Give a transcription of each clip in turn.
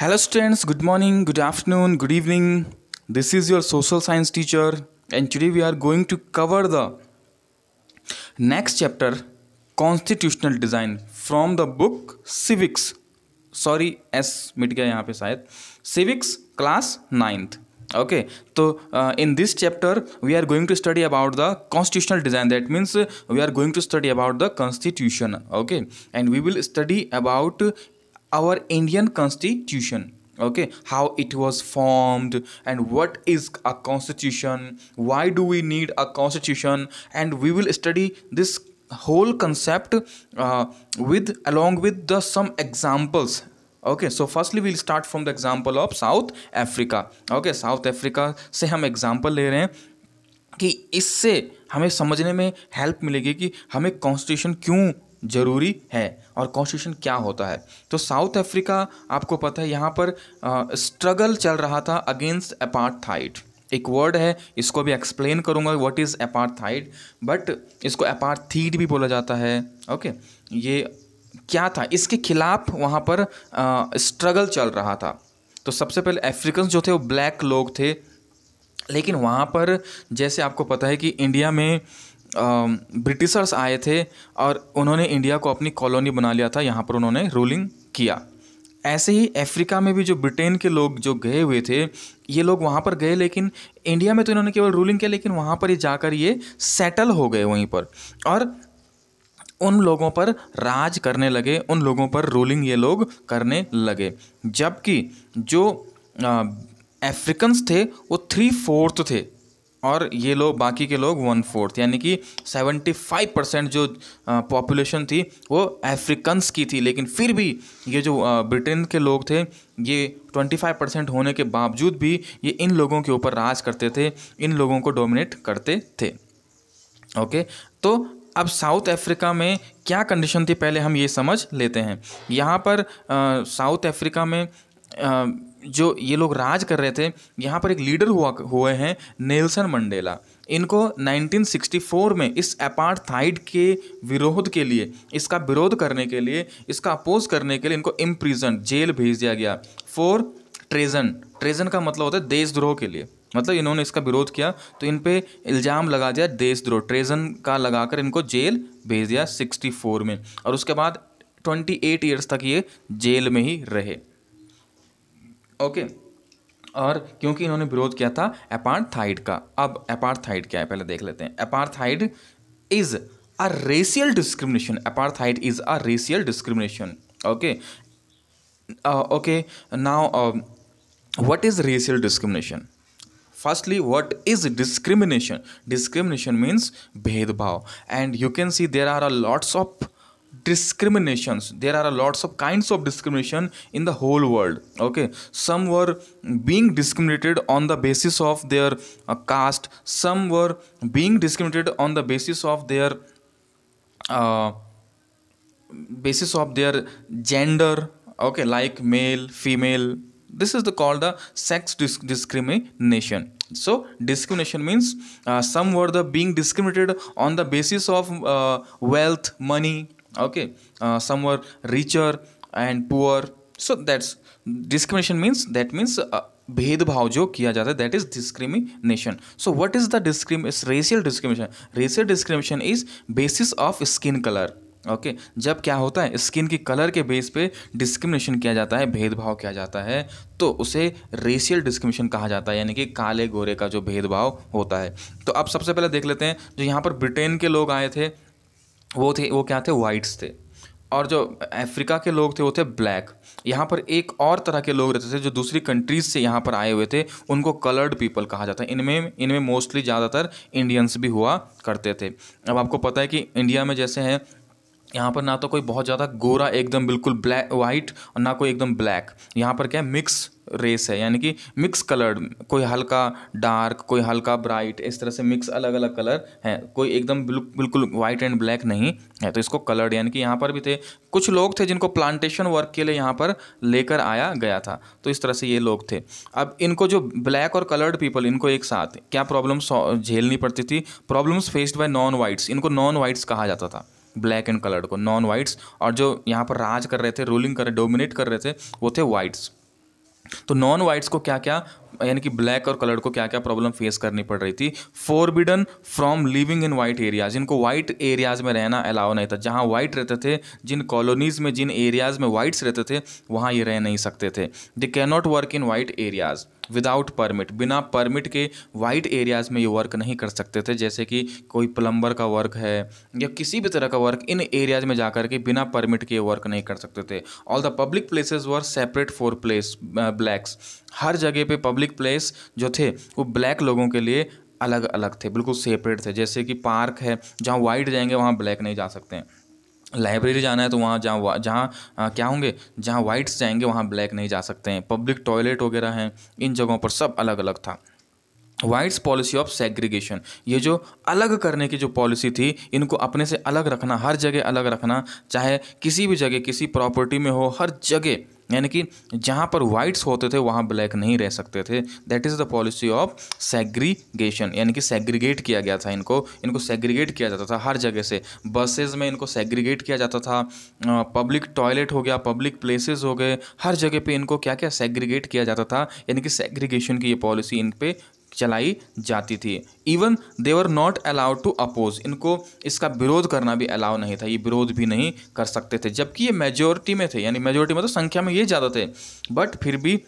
Hello students, good morning, good afternoon, good evening. This is your social science teacher and today we are going to cover the next chapter constitutional design from the book civics. Sorry, S मिट गया यहाँ पे civics class ninth. okay so uh, in this chapter we are going to study about the constitutional design that means we are going to study about the constitution okay and we will study about our Indian constitution okay how it was formed and what is a constitution why do we need a constitution and we will study this whole concept uh, with along with the some examples okay so firstly we'll start from the example of south africa okay south africa से हम example ले रहे हैं कि इससे हमें समझने में हेल्प मिलेगी कि हमें कॉन्स्टिट्यूशन क्यों ज़रूरी है और कॉन्स्टिट्यूशन क्या होता है तो साउथ अफ्रीका आपको पता है यहाँ पर स्ट्रगल चल रहा था अगेंस्ट अपार्थाइड एक वर्ड है इसको भी एक्सप्लेन करूँगा व्हाट इज़ अपार्थाइड बट इसको अपार्थीड भी बोला जाता है ओके okay? ये क्या था इसके खिलाफ वहाँ पर स्ट्रगल चल रहा था तो सबसे पहले अफ्रीकन्स जो थे वो ब्लैक लोग थे लेकिन वहाँ पर जैसे आपको पता है कि इंडिया में ब्रिटिशर्स आए थे और उन्होंने इंडिया को अपनी कॉलोनी बना लिया था यहाँ पर उन्होंने रूलिंग किया ऐसे ही अफ्रीका में भी जो ब्रिटेन के लोग जो गए हुए थे ये लोग वहाँ पर गए लेकिन इंडिया में तो इन्होंने केवल रूलिंग किया लेकिन वहाँ पर ये जाकर ये सेटल हो गए वहीं पर और उन लोगों पर राज करने लगे उन लोगों पर रूलिंग ये लोग करने लगे जबकि जो अफ्रीकन्स थे वो थ्री फोर्थ थे और ये लोग बाकी के लोग वन फोर्थ यानी कि फाइव परसेंट जो पॉपुलेशन थी वो अफ्रीकन्स की थी लेकिन फिर भी ये जो ब्रिटेन के लोग थे ये ट्वेंटी फाइव परसेंट होने के बावजूद भी ये इन लोगों के ऊपर राज करते थे इन लोगों को डोमिनेट करते थे ओके तो अब साउथ अफ्रीका में क्या कंडीशन थी पहले हम ये समझ लेते हैं यहाँ पर साउथ अफ्रीका में आ, जो ये लोग राज कर रहे थे यहाँ पर एक लीडर हुआ हुए हैं नेल्सन मंडेला इनको 1964 में इस थाइड के विरोध के लिए इसका विरोध करने के लिए इसका अपोज करने के लिए इनको इम्प्रिजन जेल भेज दिया गया फॉर ट्रेजन ट्रेजन का मतलब होता है देशद्रोह के लिए मतलब इन्होंने इसका विरोध किया तो इन पर इल्ज़ाम लगा दिया देशद्रोह ट्रेजन का लगाकर इनको जेल भेज दिया सिक्सटी में और उसके बाद ट्वेंटी ईयर्स तक ये जेल में ही रहे ओके और क्योंकि इन्होंने विरोध किया था अपार्थाइड का अब अपार्थाइड क्या है पहले देख लेते हैं apartheid is a racial discrimination apartheid is a racial discrimination okay okay now what is racial discrimination firstly what is discrimination discrimination means भेदभाव and you can see there are a lots of discriminations there are lots of kinds of discrimination in the whole world okay some were being discriminated on the basis of their uh, caste some were being discriminated on the basis of their uh, basis of their gender okay like male female this is the called the sex discrimination so discrimination means uh, some were the being discriminated on the basis of uh, wealth money okay uh, some were richer and poor so that's discrimination means that means uh, भेदभाव जो किया जाता है that is discrimination so what is the discrim racial discrimination racial discrimination is basis of skin colour okay जब क्या होता है skin की कलर के बेस पे डिस्क्रिमिनेशन किया जाता है भेदभाव किया जाता है तो उसे रेशियल डिस्क्रिमिनेशन कहा जाता है यानी कि काले गोरे का जो भेदभाव होता है तो अब सबसे पहले देख लेते हैं जो यहाँ पर ब्रिटेन के लोग आए थे वो थे वो क्या थे वाइट्स थे और जो अफ्रीका के लोग थे वो थे ब्लैक यहाँ पर एक और तरह के लोग रहते थे जो दूसरी कंट्रीज से यहाँ पर आए हुए थे उनको कलर्ड पीपल कहा जाता है इनमें इनमें मोस्टली ज़्यादातर इंडियंस भी हुआ करते थे अब आपको पता है कि इंडिया में जैसे हैं यहाँ पर ना तो कोई बहुत ज़्यादा गोरा एकदम बिल्कुल ब्लैक वाइट और ना कोई एकदम ब्लैक यहाँ पर क्या है मिक्स रेस है यानी कि मिक्स कलर्ड कोई हल्का डार्क कोई हल्का ब्राइट इस तरह से मिक्स अलग अलग कलर हैं कोई एकदम बिल्कुल वाइट एंड ब्लैक नहीं है तो इसको कलर्ड यानी कि यहाँ पर भी थे कुछ लोग थे जिनको प्लांटेशन वर्क के लिए यहाँ पर लेकर आया गया था तो इस तरह से ये लोग थे अब इनको जो ब्लैक और कलर्ड पीपल इनको एक साथ क्या प्रॉब्लम झेलनी पड़ती थी problems faced by non whites इनको नॉन वाइट्स कहा जाता था ब्लैक एंड कलर्ड को नॉन वाइट्स और जो यहाँ पर राज कर रहे थे रूलिंग कर रहे डोमिनेट कर रहे थे वो थे वाइट्स तो नॉन वाइट्स को क्या क्या यानी कि ब्लैक और कलर को क्या क्या प्रॉब्लम फेस करनी पड़ रही थी forbidden from living in white areas इनको वाइट एरियाज में रहना अलाउ नहीं था जहाँ वाइट रहते थे जिन कॉलोनीज में जिन एरियाज में वाइट्स रहते थे वहाँ ये रह नहीं सकते थे they cannot work in white areas without permit बिना परमिट के वाइट एरियाज़ में ये वर्क नहीं कर सकते थे जैसे कि कोई प्लम्बर का वर्क है या किसी भी तरह का वर्क इन एरियाज़ में जा के बिना परमिट के वर्क नहीं कर सकते थे all the public places were separate for place blacks हर जगह पे पब्लिक प्लेस जो थे वो ब्लैक लोगों के लिए अलग अलग थे बिल्कुल सेपरेट थे जैसे कि पार्क है जहाँ वाइट जाएंगे वहाँ ब्लैक नहीं जा सकते हैं लाइब्रेरी जाना है तो वहाँ जहाँ जहाँ क्या होंगे जहाँ वाइट्स जाएंगे वहाँ ब्लैक नहीं जा सकते हैं पब्लिक टॉयलेट वगैरह हैं इन जगहों पर सब अलग अलग था वाइट्स पॉलिसी ऑफ सेग्रीगेशन ये जो अलग करने की जो पॉलिसी थी इनको अपने से अलग रखना हर जगह अलग रखना चाहे किसी भी जगह किसी प्रॉपर्टी में हो हर जगह यानी कि जहाँ पर वाइट्स होते थे वहाँ ब्लैक नहीं रह सकते थे that is the policy of segregation यानी कि सेग्रीगेट किया गया था इनको इनको सेग्रीगेट किया जाता था हर जगह से बसेज़ में इनको सेग्रीगेट किया जाता था पब्लिक टॉयलेट हो गया पब्लिक प्लेसेस हो गए हर जगह पे इनको क्या क्या सेग्रीगेट किया जाता था यानी कि सेग्रीगेशन की ये पॉलिसी इन पर चलाई जाती थी even they were not allowed to oppose इनको इसका विरोध करना भी अलाउ नहीं था ये विरोध भी नहीं कर सकते थे जबकि ये मेजोरिटी में थे यानी मेजोरिटी में तो संख्या में ये ज़्यादा थे बट फिर भी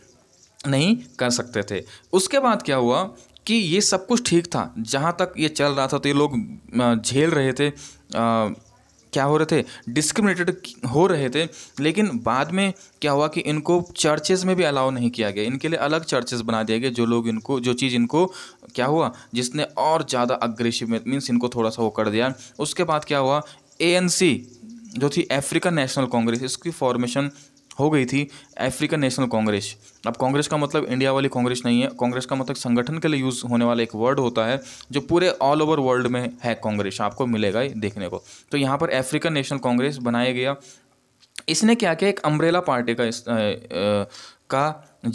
नहीं कर सकते थे उसके बाद क्या हुआ कि ये सब कुछ ठीक था जहाँ तक ये चल रहा था तो ये लोग झेल रहे थे आ, क्या हो रहे थे डिस्क्रिमिनेटेड हो रहे थे लेकिन बाद में क्या हुआ कि इनको चर्चेज़ में भी अलाउ नहीं किया गया इनके लिए अलग चर्चेज़ बना दिया गया जो लोग इनको जो चीज़ इनको क्या हुआ जिसने और ज़्यादा अग्रेसिव मीन्स इनको थोड़ा सा वो कर दिया उसके बाद क्या हुआ ए जो थी अफ्रीकन नेशनल कांग्रेस इसकी फॉर्मेशन हो गई थी अफ्रीकन नेशनल कांग्रेस अब कांग्रेस का मतलब इंडिया वाली कांग्रेस नहीं है कांग्रेस का मतलब संगठन के लिए यूज़ होने वाला एक वर्ड होता है जो पूरे ऑल ओवर वर्ल्ड में है कांग्रेस आपको मिलेगा ही देखने को तो यहाँ पर अफ्रीकन नेशनल कांग्रेस बनाया गया इसने क्या किया एक अम्ब्रेला पार्टी का इस, आ, आ, का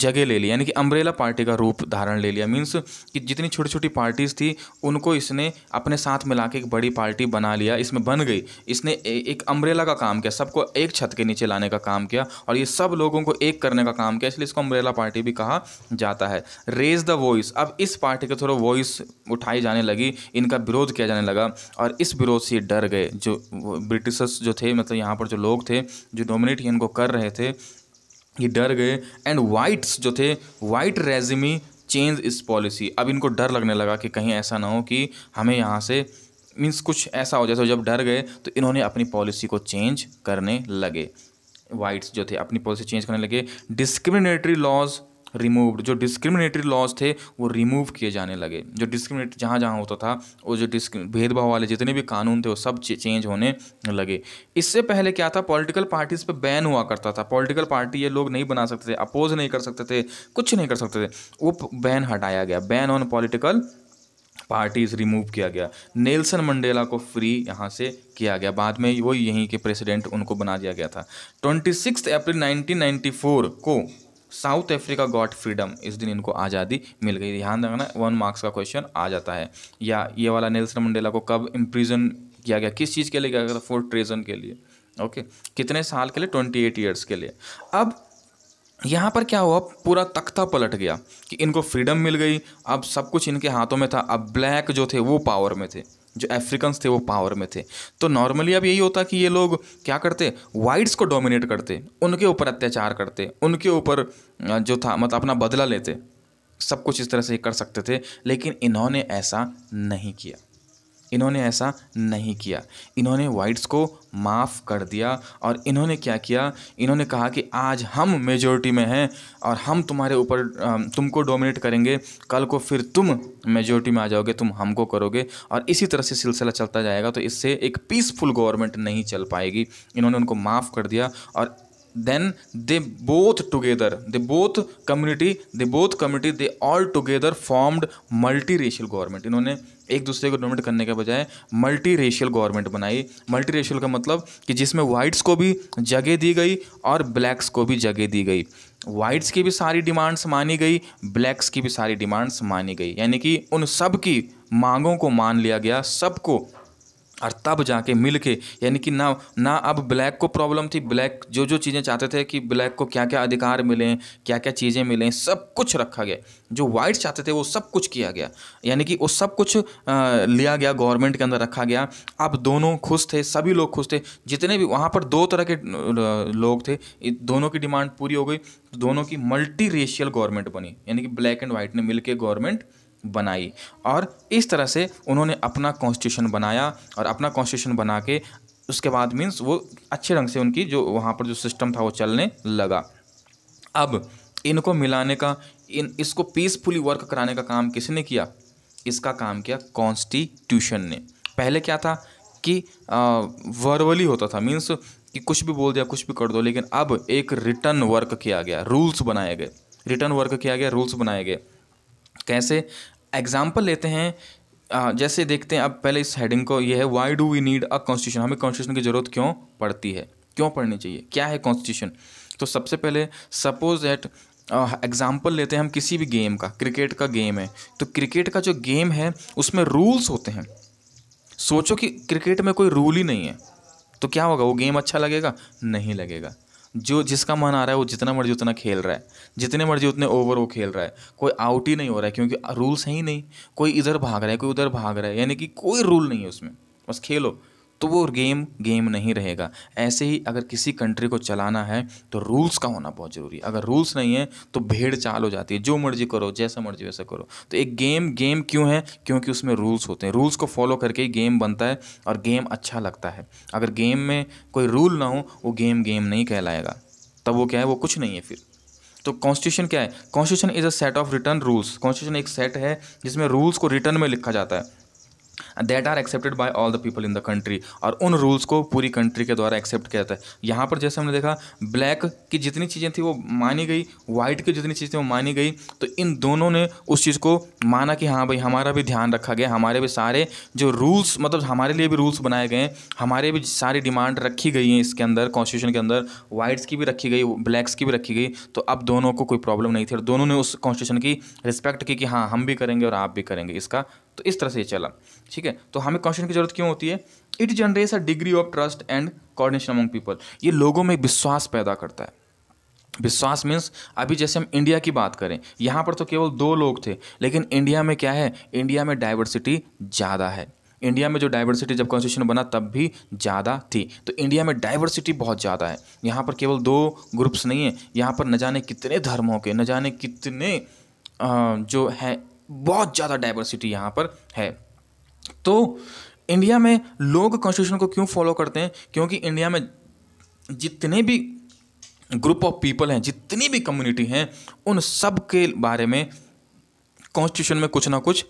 जगह ले लिया यानी कि अम्ब्रेला पार्टी का रूप धारण ले लिया मीन्स कि जितनी छोटी छोटी पार्टीज़ थी उनको इसने अपने साथ मिला के एक बड़ी पार्टी बना लिया इसमें बन गई इसने ए, एक अम्ब्रेला का काम किया सबको एक छत के नीचे लाने का काम किया और ये सब लोगों को एक करने का काम किया इसलिए इसको अम्ब्रेला पार्टी भी कहा जाता है रेज द वॉइस अब इस पार्टी का थोड़ा वॉइस उठाई जाने लगी इनका विरोध किया जाने लगा और इस विरोध से डर गए जो ब्रिटिशर्स जो थे मतलब यहाँ पर जो लोग थे जो डोमिनेट इनको कर रहे थे ये डर गए एंड वाइट्स जो थे वाइट रेजिमी चेंज इस पॉलिसी अब इनको डर लगने लगा कि कहीं ऐसा ना हो कि हमें यहाँ से मीन्स कुछ ऐसा हो जैसे जब डर गए तो इन्होंने अपनी पॉलिसी को चेंज करने लगे वाइट्स जो थे अपनी पॉलिसी चेंज करने लगे डिस्क्रिमिनेटरी लॉज रिमूव्ड जो डिस्क्रिमिनेटरी लॉज थे वो रिमूव किए जाने लगे जो डिस्क्रिमिनेट जहाँ जहाँ होता था वो जो डिस्क भेदभाव वाले जितने भी कानून थे वो सब चेंज होने लगे इससे पहले क्या था पॉलिटिकल पार्टीज पे बैन हुआ करता था पॉलिटिकल पार्टी ये लोग नहीं बना सकते थे अपोज नहीं कर सकते थे कुछ नहीं कर सकते थे वो बैन हटाया गया ban on political parties remove किया गया नेल्सन मंडेला को फ्री यहाँ से किया गया बाद में वो यहीं के प्रेसिडेंट उनको बना दिया गया था ट्वेंटी सिक्स अप्रैल 1994 को साउथ अफ्रीका गॉट फ्रीडम इस दिन इनको आज़ादी मिल गई ध्यान रखना वन मार्क्स का क्वेश्चन आ जाता है या ये वाला नेल्सन मंडेला को कब इम्प्रिजन किया गया किस चीज़ के लिए किया गया था फॉर ट्रेजन के लिए ओके कितने साल के लिए ट्वेंटी एट ईयर्स के लिए अब यहाँ पर क्या हुआ पूरा तख्ता पलट गया कि इनको फ्रीडम मिल गई अब सब कुछ इनके हाथों में था अब ब्लैक जो थे वो पावर में थे जो अफ्रीकन्स थे वो पावर में थे तो नॉर्मली अब यही होता कि ये लोग क्या करते वाइट्स को डोमिनेट करते उनके ऊपर अत्याचार करते उनके ऊपर जो था मतलब अपना बदला लेते सब कुछ इस तरह से कर सकते थे लेकिन इन्होंने ऐसा नहीं किया इन्होंने ऐसा नहीं किया इन्होंने वाइट्स को माफ़ कर दिया और इन्होंने क्या किया इन्होंने कहा कि आज हम मेजोरिटी में हैं और हम तुम्हारे ऊपर तुमको डोमिनेट करेंगे कल को फिर तुम मेजोरिटी में आ जाओगे तुम हमको करोगे और इसी तरह से सिलसिला चलता जाएगा तो इससे एक पीसफुल गवर्नमेंट नहीं चल पाएगी इन्होंने उनको माफ़ कर दिया और then they both together they both community they both community they all together formed multi racial government इन्होंने एक दूसरे को डोमिनेट करने के बजाय मल्टी रेशियल गवर्नमेंट बनाई मल्टी रेशियल का मतलब कि जिसमें वाइट्स को भी जगह दी गई और ब्लैक्स को भी जगह दी गई वाइट्स की भी सारी डिमांड्स मानी गई ब्लैक्स की भी सारी डिमांड्स मानी गई यानी कि उन सब की मांगों को मान लिया गया सबको और तब जाके मिल के यानी कि ना ना अब ब्लैक को प्रॉब्लम थी ब्लैक जो जो चीज़ें चाहते थे कि ब्लैक को क्या क्या अधिकार मिलें क्या क्या चीज़ें मिलें सब कुछ रखा गया जो वाइट चाहते थे वो सब कुछ किया गया यानी कि वो सब कुछ आ, लिया गया गवर्नमेंट के अंदर रखा गया अब दोनों खुश थे सभी लोग खुश थे जितने भी वहाँ पर दो तरह के लोग थे दोनों की डिमांड पूरी हो गई दोनों की मल्टी रेशियल गवर्नमेंट बनी यानी कि ब्लैक एंड वाइट ने मिल के गवर्नमेंट बनाई और इस तरह से उन्होंने अपना कॉन्स्टिट्यूशन बनाया और अपना कॉन्स्टिट्यूशन बना के उसके बाद मीन्स वो अच्छे ढंग से उनकी जो वहाँ पर जो सिस्टम था वो चलने लगा अब इनको मिलाने का इन इसको पीसफुली वर्क कराने का काम किसने किया इसका काम किया कॉन्स्टिट्यूशन ने पहले क्या था कि वर्बली होता था मीन्स कि कुछ भी बोल दिया कुछ भी कर दो लेकिन अब एक रिटर्न वर्क किया गया रूल्स बनाए गए रिटर्न वर्क किया गया रूल्स बनाए गए कैसे एग्जाम्पल लेते हैं आ, जैसे देखते हैं अब पहले इस हेडिंग को ये है why do we need a constitution हमें कॉन्स्टिट्यूशन की ज़रूरत क्यों पड़ती है क्यों पढ़नी चाहिए क्या है कॉन्स्टिट्यूशन तो सबसे पहले सपोज दैट एग्जाम्पल लेते हैं हम किसी भी गेम का क्रिकेट का गेम है तो क्रिकेट का जो गेम है उसमें रूल्स होते हैं सोचो कि क्रिकेट में कोई रूल ही नहीं है तो क्या होगा वो गेम अच्छा लगेगा नहीं लगेगा जो जिसका मन आ रहा है वो जितना मर्जी उतना खेल रहा है जितने मर्जी उतने ओवर वो खेल रहा है कोई आउट ही नहीं हो रहा है क्योंकि रूल्स हैं ही नहीं कोई इधर भाग रहा है कोई उधर भाग रहा है यानी कि कोई रूल नहीं है उसमें बस खेलो तो वो गेम गेम नहीं रहेगा ऐसे ही अगर किसी कंट्री को चलाना है तो रूल्स का होना बहुत ज़रूरी है अगर रूल्स नहीं है तो भीड़ चाल हो जाती है जो मर्जी करो जैसा मर्जी वैसा करो तो एक गेम गेम क्यों है क्योंकि उसमें रूल्स होते हैं रूल्स को फॉलो करके ही गेम बनता है और गेम अच्छा लगता है अगर गेम में कोई रूल ना हो वो गेम गेम नहीं कहलाएगा तब वो क्या है वो कुछ नहीं है फिर तो कॉन्स्टिट्यूशन क्या है constitution is a set of written rules constitution एक सेट है जिसमें रूल्स को रिटर्न में लिखा जाता है that are accepted by all the people in the country और उन रूल्स को पूरी कंट्री के द्वारा एक्सेप्ट किया जाता है यहाँ पर जैसे हमने देखा ब्लैक की जितनी चीज़ें थी वो मानी गई वाइट की जितनी चीज़ें वो मानी गई तो इन दोनों ने उस चीज़ को माना कि हाँ भाई हमारा भी ध्यान रखा गया हमारे भी सारे जो रूल्स मतलब हमारे लिए भी रूल्स बनाए गए हैं हमारे भी सारी डिमांड रखी गई हैं इसके अंदर कॉन्स्टिट्यूशन के अंदर वाइट्स की भी रखी गई ब्लैक्स की भी रखी गई तो अब दोनों को कोई प्रॉब्लम नहीं थी और दोनों ने उस कॉन्स्टिट्यूशन की रिस्पेक्ट की कि हाँ हम भी करेंगे और आप भी करेंगे इसका तो इस तरह से ये चला ठीक है तो हमें कॉन्स्टिट्यूशन की जरूरत क्यों होती है it generates a degree of trust and coordination among people ये लोगों में विश्वास पैदा करता है विश्वास मीन्स अभी जैसे हम इंडिया की बात करें यहाँ पर तो केवल दो लोग थे लेकिन इंडिया में क्या है इंडिया में डाइवर्सिटी ज़्यादा है इंडिया में जो डाइवर्सिटी जब कॉन्स्टिट्यूशन बना तब भी ज़्यादा थी तो इंडिया में डाइवर्सिटी बहुत ज़्यादा है यहाँ पर केवल दो ग्रुप्स नहीं है यहाँ पर न जाने कितने धर्मों के न जाने कितने जो है बहुत ज़्यादा डाइवर्सिटी यहाँ पर है तो इंडिया में लोग कॉन्स्टिट्यूशन को क्यों फॉलो करते हैं क्योंकि इंडिया में जितने भी ग्रुप ऑफ पीपल हैं जितनी भी कम्युनिटी हैं उन सब के बारे में कॉन्स्टिट्यूशन में कुछ ना कुछ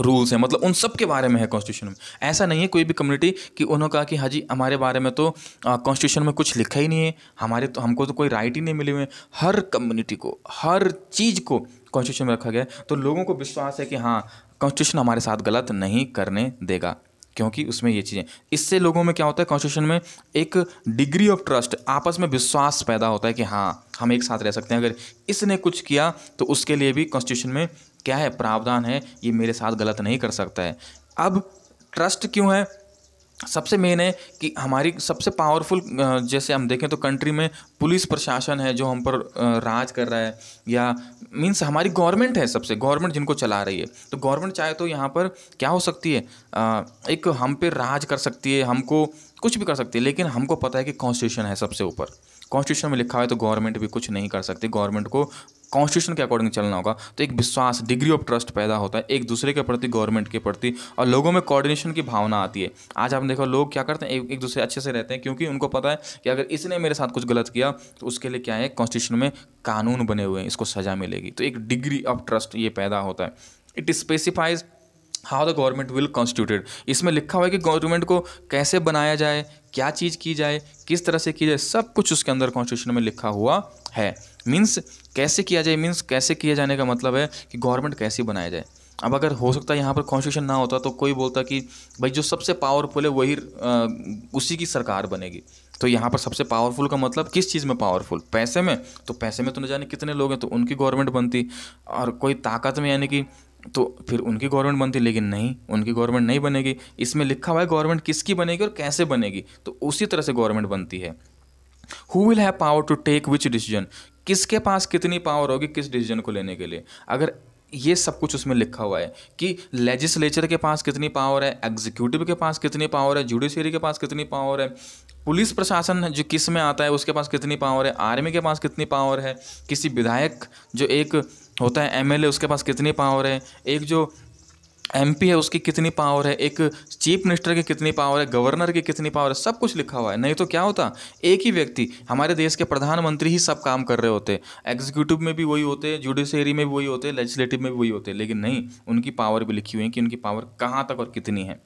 रूल्स हैं मतलब उन सब के बारे में है कॉन्स्टिट्यूशन में ऐसा नहीं है कोई भी कम्युनिटी कि उन्होंने कहा कि हाँ जी हमारे बारे में तो कॉन्स्टिट्यूशन में कुछ लिखा ही नहीं है हमारे तो हमको तो कोई राइट ही नहीं मिले हुए हर कम्युनिटी को हर चीज़ को कॉन्स्टिट्यूशन में रखा गया है तो लोगों को विश्वास है कि हाँ कॉन्स्टिट्यूशन हमारे साथ गलत नहीं करने देगा क्योंकि उसमें ये चीज़ें इससे लोगों में क्या होता है कॉन्स्टिट्यूशन में एक डिग्री ऑफ ट्रस्ट आपस में विश्वास पैदा होता है कि हाँ हम एक साथ रह सकते हैं अगर इसने कुछ किया तो उसके लिए भी कॉन्स्टिट्यूशन में क्या है प्रावधान है ये मेरे साथ गलत नहीं कर सकता है अब ट्रस्ट क्यों है सबसे मेन है कि हमारी सबसे पावरफुल जैसे हम देखें तो कंट्री में पुलिस प्रशासन है जो हम पर राज कर रहा है या मीन्स हमारी गवर्नमेंट है सबसे गवर्नमेंट जिनको चला रही है तो गवर्नमेंट चाहे तो यहाँ पर क्या हो सकती है एक हम पे राज कर सकती है हमको कुछ भी कर सकती है लेकिन हमको पता है कि कॉन्स्टिट्यूशन है सबसे ऊपर कॉन्स्टिट्यूशन में लिखा है तो गवर्नमेंट भी कुछ नहीं कर सकती गवर्नमेंट को कॉन्स्टिट्यूशन के अकॉर्डिंग चलना होगा तो एक विश्वास डिग्री ऑफ ट्रस्ट पैदा होता है एक दूसरे के प्रति गवर्नमेंट के प्रति और लोगों में कोऑर्डिनेशन की भावना आती है आज आप देखो लोग क्या करते हैं एक दूसरे अच्छे से रहते हैं क्योंकि उनको पता है कि अगर इसने मेरे साथ कुछ गलत किया तो उसके लिए क्या है कॉन्स्टिट्यूशन में कानून बने हुए हैं इसको सज़ा मिलेगी तो एक डिग्री ऑफ ट्रस्ट ये पैदा होता है it specifies how the government will constituted इसमें लिखा हुआ है कि गवर्नमेंट को कैसे बनाया जाए क्या चीज़ की जाए किस तरह से की जाए सब कुछ उसके अंदर कॉन्स्टिट्यूशन में लिखा हुआ है मीन्स कैसे किया जाए मीन्स कैसे किया जाने का मतलब है कि गवर्नमेंट कैसी बनाया जाए अब अगर हो सकता है यहाँ पर कॉन्स्टिट्यूशन ना होता तो कोई बोलता कि भाई जो सबसे पावरफुल है वही उसी की सरकार बनेगी तो यहाँ पर सबसे पावरफुल का मतलब किस चीज़ में पावरफुल पैसे में तो पैसे में तो न जाने कितने लोग हैं तो उनकी गवर्नमेंट बनती और कोई ताकत में यानी कि तो फिर उनकी गवर्नमेंट बनती लेकिन नहीं उनकी गवर्नमेंट नहीं बनेगी इसमें लिखा हुआ है गवर्नमेंट किसकी बनेगी और कैसे बनेगी तो उसी तरह से गवर्नमेंट बनती है who will have power to take which decision किसके पास कितनी पावर होगी किस डिसीजन को लेने के लिए अगर ये सब कुछ उसमें लिखा हुआ है कि लेजिस्लेचर के पास कितनी पावर है एग्जीक्यूटिव के पास कितनी पावर है जुडिशरी के पास कितनी पावर है पुलिस प्रशासन जो किस में आता है उसके पास कितनी पावर है आर्मी के पास कितनी पावर है किसी विधायक जो एक होता है एमएलए उसके पास कितनी पावर है एक जो एमपी है उसकी कितनी पावर है एक चीफ मिनिस्टर की कितनी पावर है गवर्नर की कितनी पावर है सब कुछ लिखा हुआ है नहीं तो क्या होता एक ही व्यक्ति हमारे देश के प्रधानमंत्री ही सब काम कर रहे होते एग्जीक्यूटिव में भी वही होते जुडिशरी में भी वही होते लेजिस्लेटिव में भी वही होते लेकिन नहीं उनकी पावर भी लिखी हुई है कि उनकी पावर कहाँ तक और कितनी है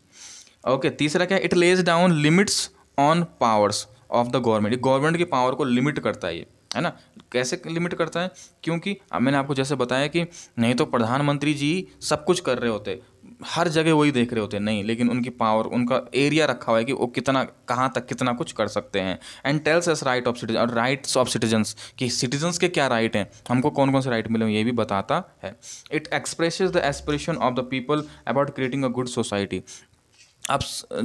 ओके तीसरा क्या it lays down limits on powers of the government government की पावर को लिमिट करता है ये है ना कैसे लिमिट करता है क्योंकि अब मैंने आपको जैसे बताया कि नहीं तो प्रधानमंत्री जी सब कुछ कर रहे होते हर जगह वही देख रहे होते नहीं लेकिन उनकी पावर उनका एरिया रखा हुआ है कि वो कितना कहाँ तक कितना कुछ कर सकते हैं and tells us right of citizen और राइट्स ऑफ सिटीजन्स कि सिटीजन्स के क्या राइट हैं हमको कौन कौन से राइट मिले ये भी बताता है it express the aspiration of the people about creating a good society अब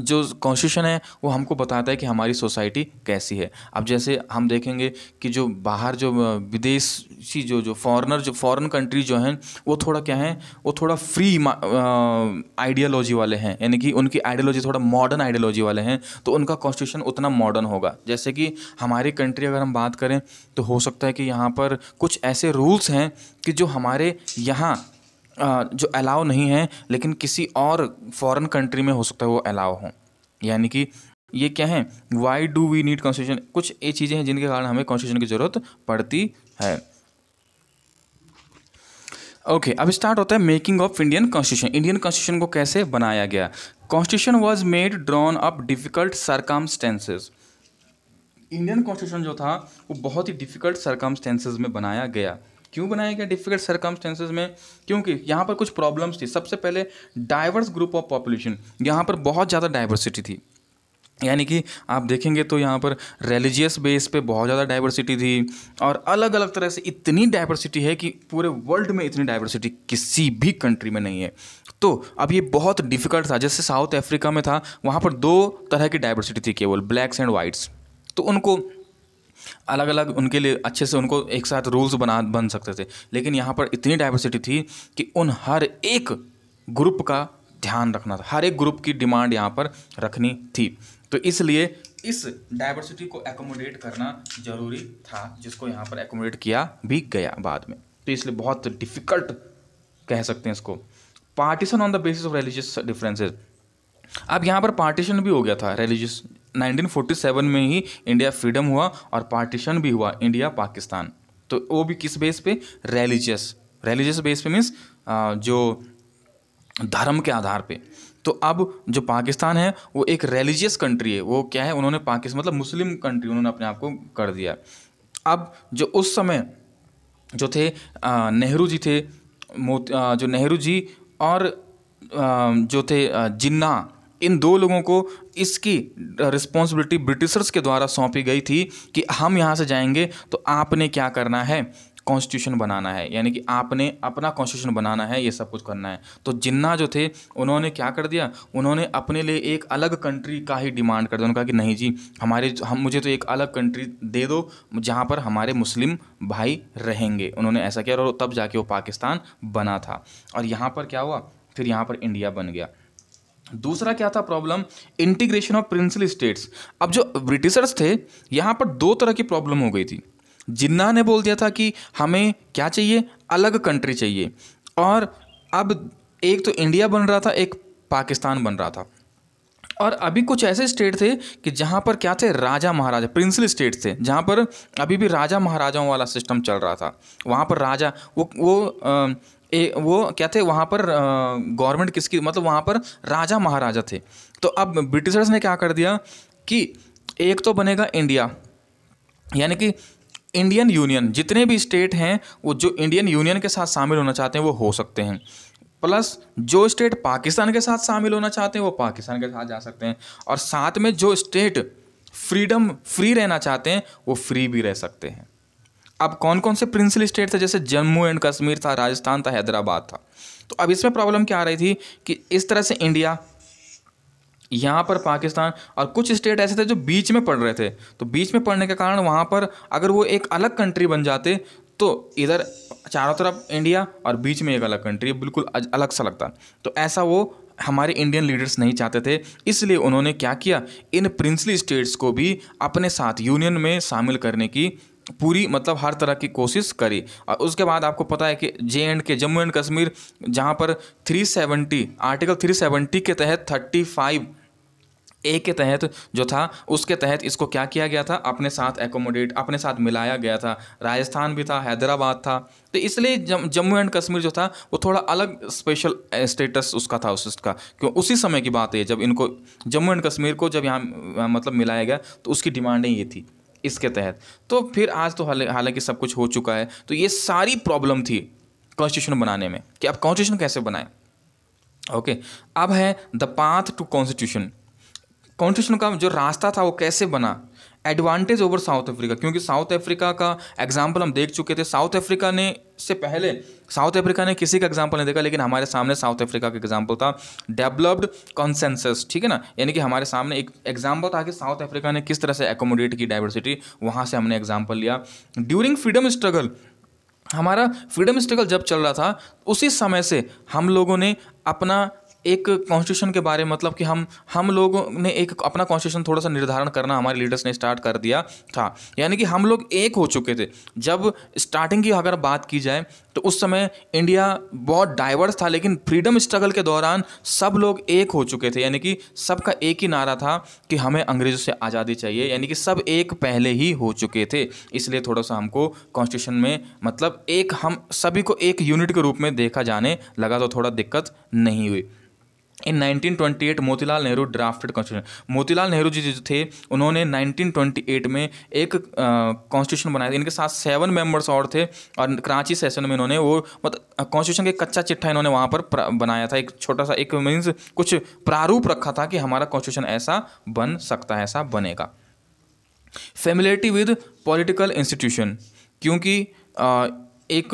जो कॉन्स्टिट्यूशन है वो हमको बताता है कि हमारी सोसाइटी कैसी है अब जैसे हम देखेंगे कि जो बाहर जो विदेशी जो जो फॉरेनर जो फॉरेन कंट्री जो हैं वो थोड़ा क्या है वो थोड़ा फ्री आइडियोलॉजी वाले हैं यानी कि उनकी आइडियोलॉजी थोड़ा मॉडर्न आइडियोलॉजी वाले हैं तो उनका कॉन्स्टिट्यूशन उतना मॉडर्न होगा जैसे कि हमारी कंट्री अगर हम बात करें तो हो सकता है कि यहाँ पर कुछ ऐसे रूल्स हैं कि जो हमारे यहाँ जो अलाउ नहीं है लेकिन किसी और फॉरेन कंट्री में हो सकता है वो अलाउ हो यानी कि ये क्या है why do we need constitution कुछ ये चीज़ें हैं जिनके कारण हमें कॉन्स्टिट्यूशन की ज़रूरत पड़ती है ओके okay, अब स्टार्ट होता है making of Indian constitution Indian constitution को कैसे बनाया गया constitution was made drawn up difficult circumstances Indian constitution जो था वो बहुत ही डिफिकल्ट सरकामस्टेंसेज में बनाया गया क्यों बनाया गया डिफिकल्ट सर्कमस्टेंसेज में क्योंकि यहाँ पर कुछ प्रॉब्लम्स थी सबसे पहले डाइवर्स ग्रुप ऑफ पॉपुलेशन यहाँ पर बहुत ज़्यादा डाइवर्सिटी थी यानी कि आप देखेंगे तो यहाँ पर रिलीजियस बेस पे बहुत ज़्यादा डाइवर्सिटी थी और अलग अलग तरह से इतनी डाइवर्सिटी है कि पूरे वर्ल्ड में इतनी डाइवर्सिटी किसी भी कंट्री में नहीं है तो अब ये बहुत डिफ़िकल्ट था जैसे साउथ अफ्रीका में था वहाँ पर दो तरह की डाइवर्सिटी थी केवल ब्लैक्स एंड वाइट्स तो उनको अलग अलग उनके लिए अच्छे से उनको एक साथ रूल्स बना बन सकते थे लेकिन यहाँ पर इतनी डाइवर्सिटी थी कि उन हर एक ग्रुप का ध्यान रखना था हर एक ग्रुप की डिमांड यहाँ पर रखनी थी तो इसलिए इस डाइवर्सिटी को एकोमोडेट करना जरूरी था जिसको यहाँ पर एकोमोडेट किया भी गया बाद में तो इसलिए बहुत डिफ़िकल्ट कह सकते हैं इसको partition on the basis of religious differences अब यहाँ पर पार्टीशन भी हो गया था रिलीजियस 1947 में ही इंडिया फ्रीडम हुआ और पार्टीशन भी हुआ इंडिया पाकिस्तान तो वो भी किस बेस पे रिलीजियस रिलीजियस बेस पे मीन्स जो धर्म के आधार पे तो अब जो पाकिस्तान है वो एक रिलीजियस कंट्री है वो क्या है उन्होंने पाकिस्तान मतलब मुस्लिम कंट्री उन्होंने अपने आप को कर दिया अब जो उस समय जो थे नेहरू जी थे जो नेहरू जी और जो थे जिन्ना इन दो लोगों को इसकी रिस्पॉन्सिबिलिटी ब्रिटिशर्स के द्वारा सौंपी गई थी कि हम यहाँ से जाएंगे तो आपने क्या करना है कॉन्स्टिट्यूशन बनाना है यानी कि आपने अपना कॉन्स्टिट्यूशन बनाना है ये सब कुछ करना है तो जिन्ना जो थे उन्होंने क्या कर दिया उन्होंने अपने लिए एक अलग कंट्री का ही डिमांड कर दिया उन्होंने कहा कि नहीं जी हमारे हम मुझे तो एक अलग कंट्री दे दो जहाँ पर हमारे मुस्लिम भाई रहेंगे उन्होंने ऐसा किया और तब जाके वो पाकिस्तान बना था और यहाँ पर क्या हुआ फिर यहाँ पर इंडिया बन गया दूसरा क्या था problem integration of princely states अब जो ब्रिटिशर्स थे यहाँ पर दो तरह की प्रॉब्लम हो गई थी जिन्ना ने बोल दिया था कि हमें क्या चाहिए अलग कंट्री चाहिए और अब एक तो इंडिया बन रहा था एक पाकिस्तान बन रहा था और अभी कुछ ऐसे स्टेट थे कि जहाँ पर क्या थे राजा महाराजा प्रिंसल स्टेट थे जहाँ पर अभी भी राजा महाराजाओं वाला सिस्टम चल रहा था वहाँ पर राजा वो वो ए, वो क्या थे वहाँ पर गवर्नमेंट किसकी मतलब वहाँ पर राजा महाराजा थे तो अब ब्रिटिशर्स ने क्या कर दिया कि एक तो बनेगा इंडिया यानी कि इंडियन यूनियन जितने भी स्टेट हैं वो जो इंडियन यूनियन के साथ शामिल होना चाहते हैं वो हो सकते हैं प्लस जो स्टेट पाकिस्तान के साथ शामिल होना चाहते हैं वो पाकिस्तान के साथ जा सकते हैं और साथ में जो स्टेट फ्रीडम फ्री रहना चाहते हैं वो फ्री भी रह सकते हैं अब कौन कौन से प्रिंसली स्टेट थे जैसे जम्मू एंड कश्मीर था राजस्थान था हैदराबाद था तो अब इसमें प्रॉब्लम क्या आ रही थी कि इस तरह से इंडिया यहाँ पर पाकिस्तान और कुछ स्टेट ऐसे थे जो बीच में पढ़ रहे थे तो बीच में पढ़ने के कारण वहाँ पर अगर वो एक अलग कंट्री बन जाते तो इधर चारों तरफ इंडिया और बीच में एक अलग कंट्री बिल्कुल अलग सा लगता तो ऐसा वो हमारे इंडियन लीडर्स नहीं चाहते थे इसलिए उन्होंने क्या किया इन प्रिंसली स्टेट्स को भी अपने साथ यूनियन में शामिल करने की पूरी मतलब हर तरह की कोशिश करी और उसके बाद आपको पता है कि जे एंड के जम्मू एंड कश्मीर जहाँ पर 370 आर्टिकल 370 के तहत 35 ए के तहत जो था उसके तहत इसको क्या किया गया था अपने साथ एकोमोडेट अपने साथ मिलाया गया था राजस्थान भी था हैदराबाद था तो इसलिए जम्मू एंड कश्मीर जो था वो थोड़ा अलग स्पेशल स्टेटस उसका था उसका क्यों उसी समय की बात है जब इनको जम्मू एंड कश्मीर को जब यहाँ मतलब मिलाया गया तो उसकी डिमांडें ये थी इसके तहत तो फिर आज तो हालांकि सब कुछ हो चुका है तो ये सारी प्रॉब्लम थी कॉन्स्टिट्यूशन बनाने में कि आप कॉन्स्टिट्यूशन कैसे बनाएं ओके अब है the path to constitution constitution का जो रास्ता था वो कैसे बना एडवांटेज ओवर साउथ अफ्रीका क्योंकि साउथ अफ्रीका का एग्जाम्पल हम देख चुके थे साउथ अफ्रीका ने से पहले साउथ अफ्रीका ने किसी का एग्जाम्पल नहीं देखा लेकिन हमारे सामने साउथ अफ्रीका का एग्जाम्पल था डेवलप्ड कॉन्सेंसस ठीक है ना यानी कि हमारे सामने एक एग्जाम्पल था कि साउथ अफ्रीका ने किस तरह से एकोमोडेट की डाइवर्सिटी वहाँ से हमने एग्जाम्पल लिया ड्यूरिंग फ्रीडम स्ट्रगल हमारा फ्रीडम स्ट्रगल जब चल रहा था उसी समय से हम लोगों ने अपना एक कॉन्स्टिट्यूशन के बारे में मतलब कि हम हम लोगों ने एक अपना कॉन्स्टिट्यूशन थोड़ा सा निर्धारण करना हमारे लीडर्स ने स्टार्ट कर दिया था यानी कि हम लोग एक हो चुके थे जब स्टार्टिंग की अगर बात की जाए तो उस समय इंडिया बहुत डाइवर्स था लेकिन फ्रीडम स्ट्रगल के दौरान सब लोग एक हो चुके थे यानी कि सबका एक ही नारा था कि हमें अंग्रेज़ों से आज़ादी चाहिए यानी कि सब एक पहले ही हो चुके थे इसलिए थोड़ा सा हमको कॉन्स्टिट्यूशन में मतलब एक हम सभी को एक यूनिट के रूप में देखा जाने लगा तो थोड़ा दिक्कत नहीं हुई in 1928 Motilal Nehru drafted constitution Motilal Nehru ji जो थे उन्होंने 1928 में एक कॉन्स्टिट्यूशन बनाया था इनके साथ सेवन मेंबर्स और थे और कराची सेशन में इन्होंने वो मतलब कॉन्स्टिट्यूशन के कच्चा चिट्ठा इन्होंने वहाँ पर बनाया था एक छोटा सा एक मीन्स कुछ प्रारूप रखा था कि हमारा कॉन्स्टिट्यूशन ऐसा बन सकता है ऐसा बनेगा फेमिलिटी विद पॉलिटिकल इंस्टीट्यूशन क्योंकि एक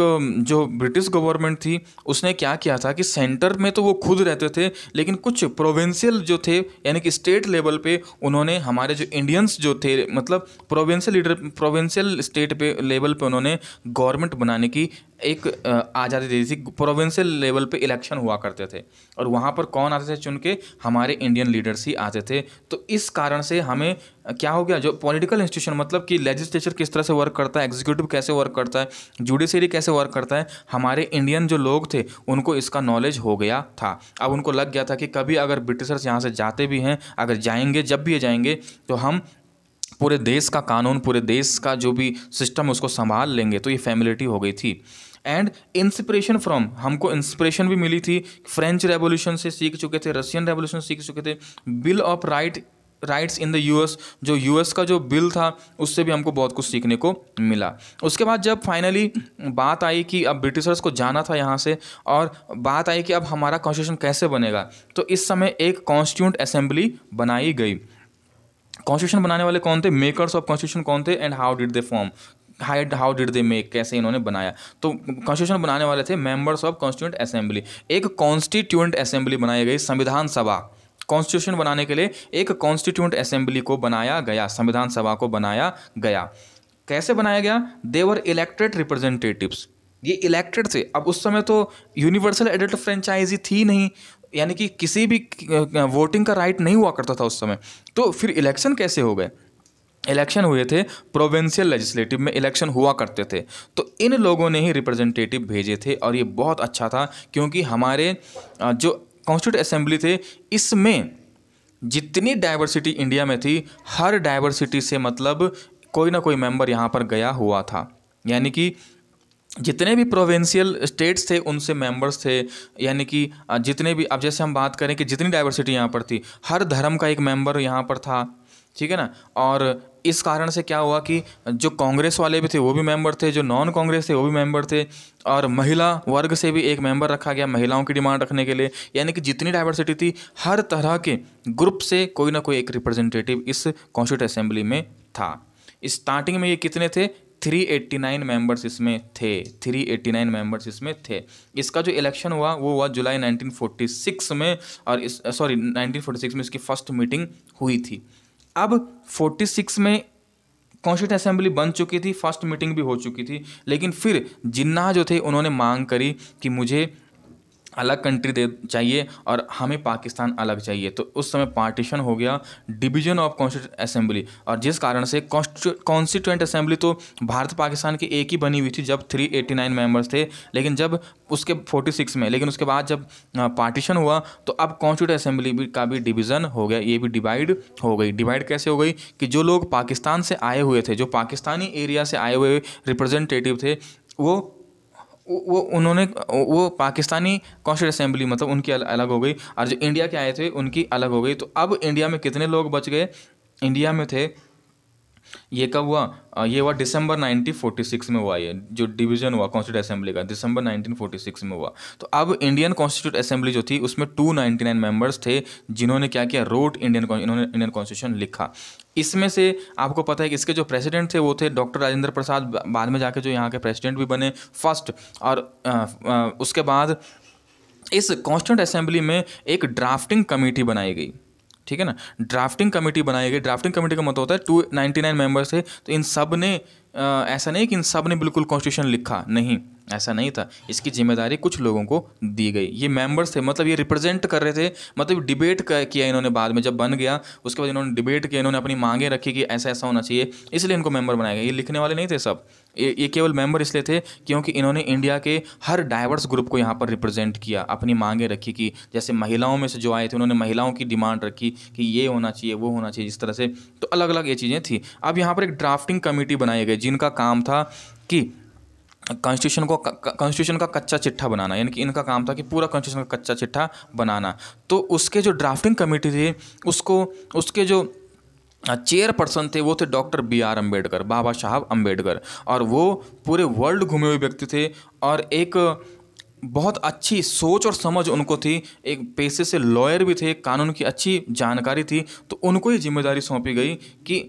जो ब्रिटिश गवर्नमेंट थी उसने क्या किया था कि सेंटर में तो वो खुद रहते थे लेकिन कुछ प्रोविंशियल जो थे यानी कि स्टेट लेवल पे उन्होंने हमारे जो इंडियंस जो थे मतलब प्रोविंशियल लीडर प्रोविंशियल स्टेट पे लेवल पे उन्होंने गवर्नमेंट बनाने की एक आज़ादी दे दी थी प्रोविंशियल लेवल पे इलेक्शन हुआ करते थे और वहाँ पर कौन आते थे चुन के हमारे इंडियन लीडर्स ही आते थे तो इस कारण से हमें क्या हो गया जो पॉलिटिकल इंस्टीट्यूशन मतलब कि लेजिस्लेचर किस तरह से वर्क करता है एग्जीक्यूटिव कैसे वर्क करता है जुडिशरी कैसे वर्क करता है हमारे इंडियन जो लोग थे उनको इसका नॉलेज हो गया था अब उनको लग गया था कि कभी अगर ब्रिटिशर्स यहाँ से जाते भी हैं अगर जाएंगे जब भी ये जाएंगे तो हम पूरे देश का कानून पूरे देश का जो भी सिस्टम उसको संभाल लेंगे तो ये फैमिलिटी हो गई थी एंड इंस्पिरेशन फ्रॉम हमको इंस्पिरेशन भी मिली थी फ्रेंच रेवोल्यूशन से सीख चुके थे रशियन रेवोल्यूशन सीख चुके थे bill of right rights in the US जो यूएस का जो बिल था उससे भी हमको बहुत कुछ सीखने को मिला उसके बाद जब फाइनली बात आई कि अब ब्रिटिशर्स को जाना था यहाँ से और बात आई कि अब हमारा कॉन्स्टिट्यूशन कैसे बनेगा तो इस समय एक कॉन्स्टिट्यूंट असेंबली बनाई गई कॉन्स्टिट्यूशन बनाने वाले कौन थे मेकर्स ऑफ कॉन्स्टिट्यूशन कौन थे and how did they form हाइड हाउ डिड दे मेक कैसे इन्होंने बनाया तो कॉन्स्टिट्यूशन बनाने वाले थे मेंबर्स ऑफ कॉन्स्टिट्यूंट असेंबली एक कॉन्स्टिट्यूंट असेंबली बनाई गई संविधान सभा कॉन्स्टिट्यूशन बनाने के लिए एक कॉन्स्टिट्यूंट असेंबली को बनाया गया संविधान सभा को बनाया गया कैसे बनाया गया देवर इलेक्टेड रिप्रेजेंटेटिव्स ये इलेक्टेड थे अब उस समय तो यूनिवर्सल एडल्ट फ्रेंचाइजी थी नहीं यानी कि किसी भी वोटिंग का राइट नहीं हुआ करता था उस समय तो फिर इलेक्शन कैसे हो गए इलेक्शन हुए थे प्रोविंशियल लेजिस्लेटिव में इलेक्शन हुआ करते थे तो इन लोगों ने ही रिप्रेजेंटेटिव भेजे थे और ये बहुत अच्छा था क्योंकि हमारे जो कॉन्स्टिट्यूट असेंबली थे इसमें जितनी डाइवर्सिटी इंडिया में थी हर डाइवर्सिटी से मतलब कोई ना कोई मेंबर यहाँ पर गया हुआ था यानी कि जितने भी प्रोविंशियल स्टेट्स थे उनसे मेंबर्स थे यानी कि जितने भी अब जैसे हम बात करें कि जितनी डाइवर्सिटी यहाँ पर थी हर धर्म का एक मेंबर यहाँ पर था ठीक है ना और इस कारण से क्या हुआ कि जो कांग्रेस वाले भी थे वो भी मेंबर थे जो नॉन कांग्रेस थे वो भी मेंबर थे और महिला वर्ग से भी एक मेंबर रखा गया महिलाओं की डिमांड रखने के लिए यानी कि जितनी डाइवर्सिटी थी हर तरह के ग्रुप से कोई ना कोई एक रिप्रेजेंटेटिव इस कॉन्स्टिट्यूट असेंबली में था स्टार्टिंग में ये कितने थे थ्री एट्टी नाइन मेम्बर्स इसमें थे थ्री एट्टी नाइन मेम्बर्स इसमें थे इसका जो इलेक्शन हुआ वो हुआ जुलाई नाइनटीन फोर्टी सिक्स में और इस सॉरी नाइनटीन फोर्टी सिक्स में इसकी फर्स्ट मीटिंग हुई थी अब फोर्टी सिक्स में कॉन्स्टिट्यूट असेंबली बन चुकी थी फर्स्ट मीटिंग भी हो चुकी थी लेकिन फिर जिन्ना जो थे उन्होंने मांग करी कि मुझे अलग कंट्री दे चाहिए और हमें पाकिस्तान अलग चाहिए तो उस समय पार्टीशन हो गया डिवीजन ऑफ कॉन्स्टिट्यूट असेंबली और जिस कारण से कॉन्स्टिट्यूंट असेंबली तो भारत पाकिस्तान की एक ही बनी हुई थी जब 389 मेंबर्स थे लेकिन जब उसके 46 में लेकिन उसके बाद जब पार्टीशन हुआ तो अब कॉन्स्टिट्यूट असेंबली का भी डिवीज़न हो गया ये भी डिवाइड हो गई डिवाइड कैसे हो गई कि जो लोग पाकिस्तान से आए हुए थे जो पाकिस्तानी एरिया से आए हुए रिप्रेजेंटेटिव थे वो वो उन्होंने वो पाकिस्तानी कॉन्स्टिट असेंबली मतलब उनकी अलग हो गई और जो इंडिया के आए थे उनकी अलग हो गई तो अब इंडिया में कितने लोग बच गए इंडिया में थे ये कब हुआ ये हुआ दिसंबर 1946 में हुआ ये जो डिवीजन हुआ कॉन्स्टिट्यूट असेंबली का दिसंबर 1946 में हुआ तो अब इंडियन कॉन्स्टिट्यूट असेंबली जो थी उसमें 299 मेंबर्स थे जिन्होंने क्या किया रोट इंडियन इन्होंने इंडियन कॉन्स्टिट्यूशन लिखा इसमें से आपको पता है कि इसके जो प्रेसिडेंट थे वो थे डॉक्टर राजेंद्र प्रसाद बाद में जाके जो यहाँ के प्रेसिडेंट भी बने फर्स्ट और आ, आ, उसके बाद इस कॉन्स्टिट्यूट असेंबली में एक ड्राफ्टिंग कमेटी बनाई गई ठीक है ना ड्राफ्टिंग कमेटी बनाई गई ड्राफ्टिंग कमेटी का मतलब होता है टू नाइन्टी नाइन मेम्बर्स है तो इन सब ने आ, ऐसा नहीं कि इन सब ने बिल्कुल कॉन्स्टिट्यूशन लिखा नहीं ऐसा नहीं था इसकी जिम्मेदारी कुछ लोगों को दी गई ये मेंबर्स थे मतलब ये रिप्रेजेंट कर रहे थे मतलब डिबेट किया इन्होंने बाद में जब बन गया उसके बाद इन्होंने डिबेट किया इन्होंने अपनी मांगें रखी कि ऐसा ऐसा होना चाहिए इसलिए इनको मेंबर बनाया गया ये लिखने वाले नहीं थे सब ये ये केवल मेंबर इसलिए थे क्योंकि इन्होंने इंडिया के हर डाइवर्स ग्रुप को यहाँ पर रिप्रेजेंट किया अपनी मांगें रखी कि जैसे महिलाओं में से जो आए थे उन्होंने महिलाओं की डिमांड रखी कि ये होना चाहिए वो होना चाहिए इस तरह से तो अलग अलग ये चीज़ें थी अब यहाँ पर एक ड्राफ्टिंग कमेटी बनाई गई जिनका काम था कि कॉन्स्टिट्यूशन को कॉन्स्टिट्यूशन का कच्चा चिट्ठा बनाना यानी कि इनका काम था कि पूरा कॉन्स्टिट्यूशन का कच्चा चिट्ठा बनाना तो उसके जो ड्राफ्टिंग कमेटी थी उसको उसके जो चेयरपर्सन थे वो थे doctor B R Ambedkar Baba Sahab Ambedkar और वो पूरे वर्ल्ड घूमे हुए व्यक्ति थे और एक बहुत अच्छी सोच और समझ उनको थी एक पेशे से लॉयर भी थे कानून की अच्छी जानकारी थी तो उनको ही जिम्मेदारी सौंपी गई कि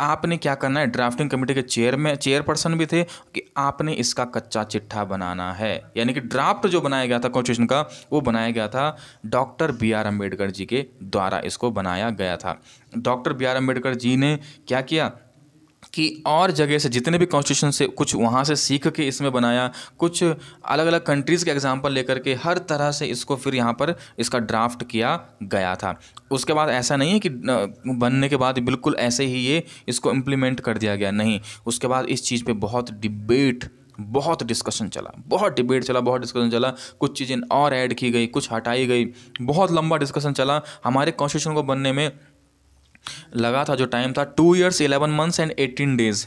आपने क्या करना है ड्राफ्टिंग कमेटी के चेयर में चेयर पर्सन भी थे कि आपने इसका कच्चा चिट्ठा बनाना है यानी कि ड्राफ्ट जो बनाया गया था कॉन्स्टिट्यूशन का वो बनाया गया था doctor B R Ambedkar ji के द्वारा इसको बनाया गया था doctor B R Ambedkar ji ने क्या किया कि और जगह से जितने भी कॉन्स्टिट्यूशन से कुछ वहाँ से सीख के इसमें बनाया कुछ अलग अलग कंट्रीज़ के एग्जाम्पल लेकर के हर तरह से इसको फिर यहाँ पर इसका ड्राफ्ट किया गया था उसके बाद ऐसा नहीं है कि बनने के बाद बिल्कुल ऐसे ही ये इसको इम्प्लीमेंट कर दिया गया नहीं उसके बाद इस चीज़ पर बहुत डिबेट बहुत डिस्कशन चला बहुत डिबेट चला बहुत डिस्कशन चला कुछ चीज़ें और ऐड की गई कुछ हटाई गई बहुत लंबा डिस्कशन चला हमारे कॉन्स्टिट्यूशन को बनने में लगा था जो टाइम था two years eleven months and eighteen days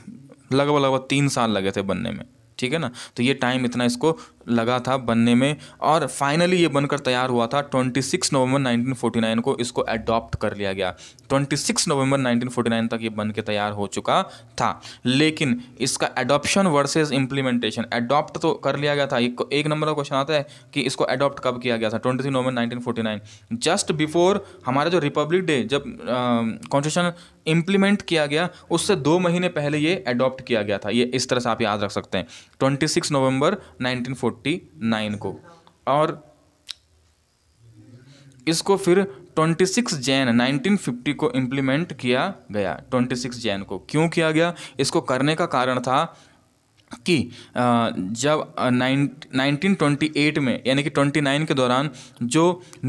लगभग लगभग तीन साल लगे थे बनने में ठीक है ना तो ये टाइम इतना इसको लगा था बनने में और फाइनली ये बनकर तैयार हुआ था 26 नवंबर 1949 को इसको एडॉप्ट कर लिया गया 26 नवंबर 1949 तक ये बन के तैयार हो चुका था लेकिन इसका एडॉप्शन वर्सेस इम्प्लीमेंटेशन एडॉप्ट तो कर लिया गया था एक, एक नंबर का क्वेश्चन आता है कि इसको एडॉप्ट कब किया गया था twenty November nineteen just before हमारा जो रिपब्लिक डे जब कॉन्स्टिट्यूशन इम्प्लीमेंट किया गया उससे दो महीने पहले ये अडॉप्ट किया गया था ये इस तरह से आप याद रख सकते हैं twenty November nineteen forty nine को और इसको फिर twenty six Jan nineteen fifty को इम्प्लीमेंट किया गया ट्वेंटी सिक्स जैन को क्यों किया गया इसको करने का कारण था कि जब नाइनटीन ट्वेंटी एट में यानी कि ट्वेंटी नाइन के दौरान जो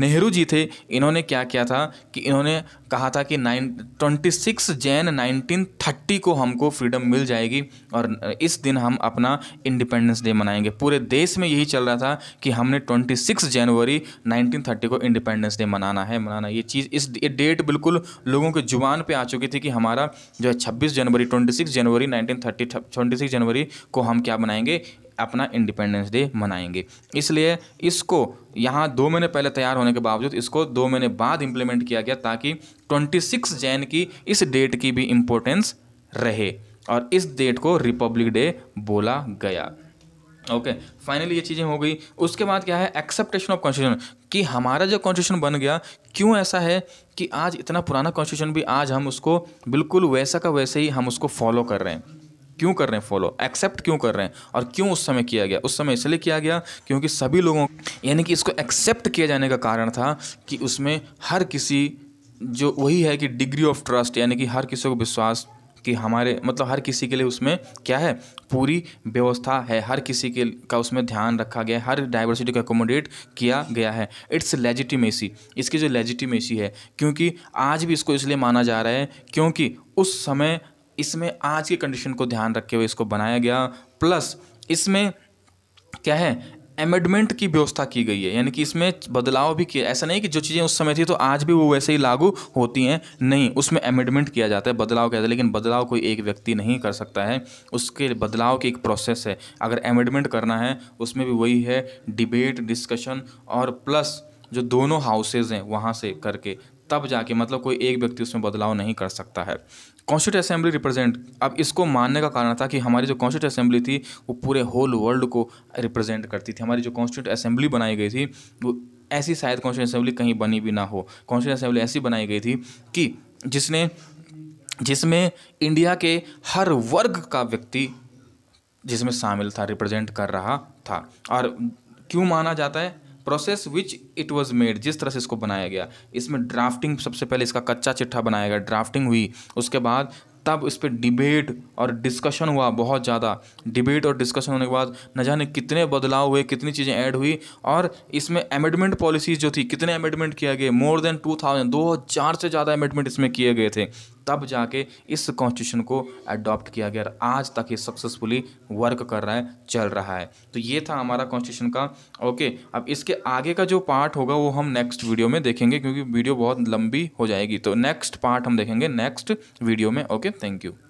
नेहरू जी थे इन्होंने क्या किया था कि इन्होंने कहा था कि nine twenty six Jan nineteen thirty को हमको फ्रीडम मिल जाएगी और इस दिन हम अपना इंडिपेंडेंस डे मनाएंगे पूरे देश में यही चल रहा था कि हमने twenty six January nineteen thirty को इंडिपेंडेंस डे मनाना है मनाना ये चीज़ इस ये डेट बिल्कुल लोगों के जुबान पे आ चुकी थी कि हमारा जो है छब्बीस जनवरी twenty six January nineteen thirty twenty six January को हम क्या बनाएंगे अपना इंडिपेंडेंस डे मनाएंगे इसलिए इसको यहाँ दो महीने पहले तैयार होने के बावजूद इसको दो महीने बाद इम्प्लीमेंट किया गया ताकि 26 जैन की इस डेट की भी इम्पोर्टेंस रहे और इस डेट को रिपब्लिक डे बोला गया ओके okay, फाइनली ये चीज़ें हो गई उसके बाद क्या है एक्सेप्टेशन ऑफ कॉन्स्टिट्यूशन कि हमारा जो कॉन्स्टिट्यूशन बन गया क्यों ऐसा है कि आज इतना पुराना कॉन्स्टिट्यूशन भी आज हम उसको बिल्कुल वैसा का वैसे ही हम उसको फॉलो कर रहे हैं क्यों कर रहे हैं फॉलो एक्सेप्ट क्यों कर रहे हैं और क्यों उस समय किया गया उस समय इसलिए किया गया क्योंकि सभी लोगों यानी कि इसको एक्सेप्ट किया जाने का कारण था कि उसमें हर किसी जो वही है कि डिग्री ऑफ ट्रस्ट यानी कि हर किसी को विश्वास कि हमारे मतलब हर किसी के लिए उसमें क्या है पूरी व्यवस्था है हर किसी के का उसमें ध्यान रखा गया है हर डाइवर्सिटी को एकोमोडेट किया गया है इट्स लेजिटिमेसी इसकी जो लेजिटिमेसी है क्योंकि आज भी इसको इसलिए माना जा रहा है क्योंकि उस समय इसमें आज की कंडीशन को ध्यान रखे हुए इसको बनाया गया प्लस इसमें क्या है एमेंडमेंट की व्यवस्था की गई है यानी कि इसमें बदलाव भी किया ऐसा नहीं कि जो चीज़ें उस समय थी तो आज भी वो वैसे ही लागू होती हैं नहीं उसमें एमेंडमेंट किया जाता है बदलाव किया जाता है लेकिन बदलाव कोई एक व्यक्ति नहीं कर सकता है उसके बदलाव की एक प्रोसेस है अगर एमेंडमेंट करना है उसमें भी वही है डिबेट डिस्कशन और प्लस जो दोनों हाउसेज हैं वहाँ से करके तब जाके मतलब कोई एक व्यक्ति उसमें बदलाव नहीं कर सकता है कॉन्स्टिट्यूट असेंबली रिप्रेजेंट अब इसको मानने का कारण था कि हमारी जो कॉन्स्टिट्यूट असेंबली थी वो पूरे होल वर्ल्ड को रिप्रेजेंट करती थी हमारी जो कॉन्स्टिट्यूट असेंबली बनाई गई थी वो ऐसी शायद कॉन्स्टिट्यूट असेंबली कहीं बनी भी ना हो कॉन्स्टिट्यूट असेंबली ऐसी बनाई गई थी कि जिसने जिसमें इंडिया के हर वर्ग का व्यक्ति जिसमें शामिल था रिप्रेजेंट कर रहा था और क्यों माना जाता है process which it was made जिस तरह से इसको बनाया गया इसमें ड्राफ्टिंग सबसे पहले इसका कच्चा चिट्ठा बनाया गया ड्राफ्टिंग हुई उसके बाद तब इस पर डिबेट और डिस्कशन हुआ बहुत ज़्यादा डिबेट और डिस्कशन होने के बाद न जाने कितने बदलाव हुए कितनी चीज़ें ऐड हुई और इसमें अमेंडमेंट पॉलिसीज़ जो थी कितने अमेंडमेंट किए गए मोर देन टू थाउजेंड दो हज़ार से ज़्यादा अमेंडमेंट इसमें किए गए थे तब जाके इस कॉन्स्टिट्यूशन को अडॉप्ट किया गया आज तक ये सक्सेसफुली वर्क कर रहा है चल रहा है तो ये था हमारा कॉन्स्टिट्यूशन का ओके अब इसके आगे का जो पार्ट होगा वो हम नेक्स्ट वीडियो में देखेंगे क्योंकि वीडियो बहुत लंबी हो जाएगी तो नेक्स्ट पार्ट हम देखेंगे नेक्स्ट वीडियो में ओके थैंक यू